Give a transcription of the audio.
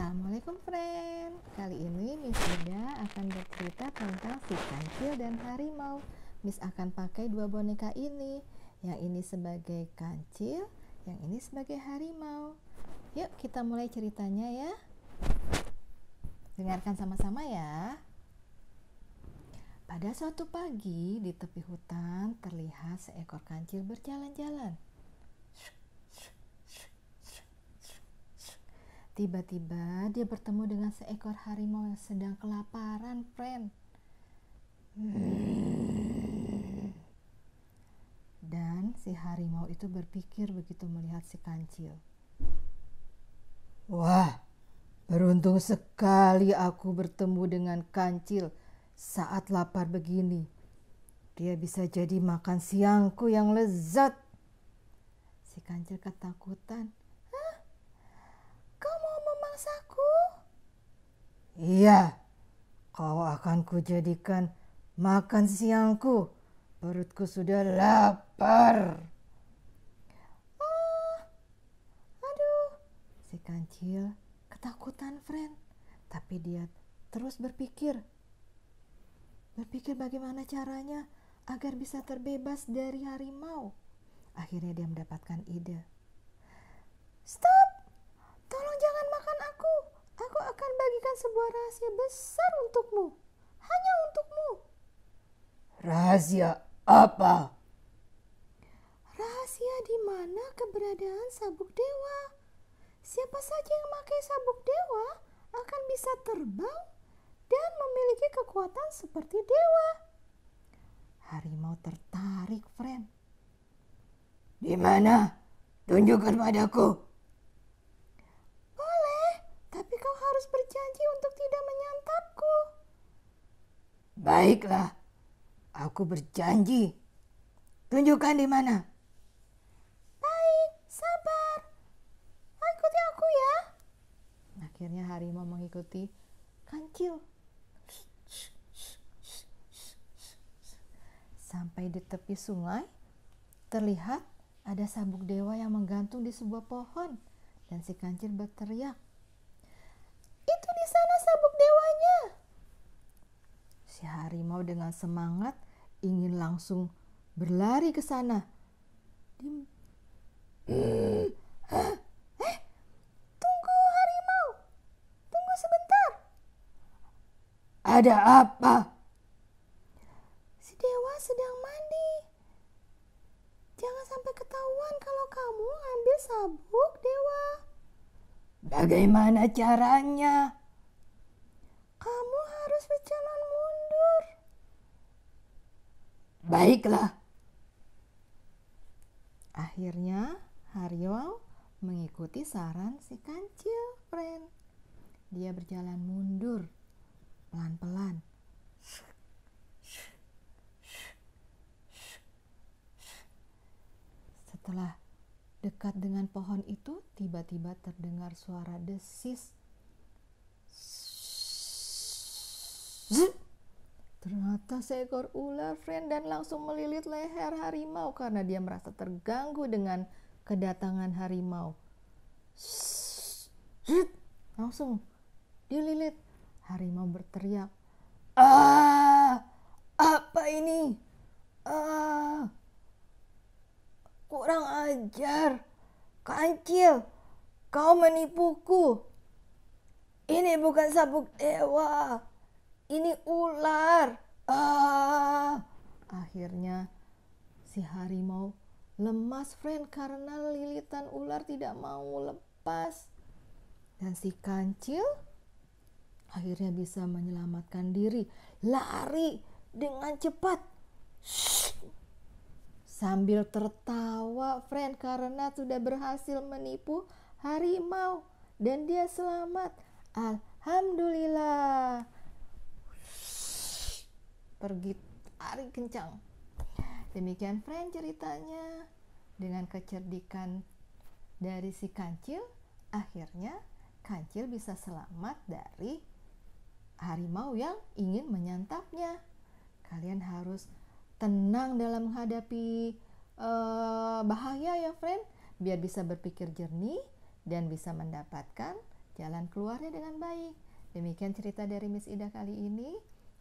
Assalamualaikum friend Kali ini Miss Ida akan bercerita tentang si kancil dan harimau Miss akan pakai dua boneka ini Yang ini sebagai kancil, yang ini sebagai harimau Yuk kita mulai ceritanya ya Dengarkan sama-sama ya Pada suatu pagi di tepi hutan terlihat seekor kancil berjalan-jalan Tiba-tiba dia bertemu dengan seekor harimau yang sedang kelaparan, friend. Dan si harimau itu berpikir begitu melihat si kancil. Wah, beruntung sekali aku bertemu dengan kancil saat lapar begini. Dia bisa jadi makan siangku yang lezat. Si kancil ketakutan Iya, kau akan kujadikan makan siangku. Perutku sudah lapar. Oh, aduh, si kancil ketakutan, friend. Tapi dia terus berpikir. Berpikir bagaimana caranya agar bisa terbebas dari harimau. Akhirnya dia mendapatkan ide. Stop! memberikan sebuah rahasia besar untukmu. Hanya untukmu. Rahasia apa? Rahasia di mana keberadaan sabuk dewa. Siapa saja yang memakai sabuk dewa akan bisa terbang dan memiliki kekuatan seperti dewa. Harimau tertarik, friend. Di mana? Tunjukkan padaku. harus berjanji untuk tidak menyantapku. Baiklah, aku berjanji. Tunjukkan di mana. Baik, sabar. Ah, ikuti aku ya. Akhirnya harimau mengikuti kancil. Sampai di tepi sungai, terlihat ada sabuk dewa yang menggantung di sebuah pohon dan si kancil berteriak, Si harimau dengan semangat ingin langsung berlari ke sana. Eh, tunggu harimau. Tunggu sebentar. Ada apa? Si dewa sedang mandi. Jangan sampai ketahuan kalau kamu ambil sabuk dewa. Bagaimana caranya? Baiklah. Akhirnya Haryo mengikuti saran si kancil friend. Dia berjalan mundur pelan-pelan. Setelah dekat dengan pohon itu, tiba-tiba terdengar suara desis. Zip. Ternyata seekor ular friend dan langsung melilit leher harimau karena dia merasa terganggu dengan kedatangan harimau. Shhh, langsung dililit. Harimau berteriak, "Ah! Apa ini? Ah! Kurang ajar. Kancil, kau menipuku. Ini bukan sabuk dewa." ini ular. Ah. Akhirnya si harimau lemas friend karena lilitan ular tidak mau lepas. Dan si kancil akhirnya bisa menyelamatkan diri, lari dengan cepat. Shhh. Sambil tertawa friend karena sudah berhasil menipu harimau dan dia selamat. Alhamdulillah pergi tarik kencang demikian friend ceritanya dengan kecerdikan dari si kancil akhirnya kancil bisa selamat dari harimau yang ingin menyantapnya kalian harus tenang dalam menghadapi uh, bahaya ya friend biar bisa berpikir jernih dan bisa mendapatkan jalan keluarnya dengan baik demikian cerita dari Miss Ida kali ini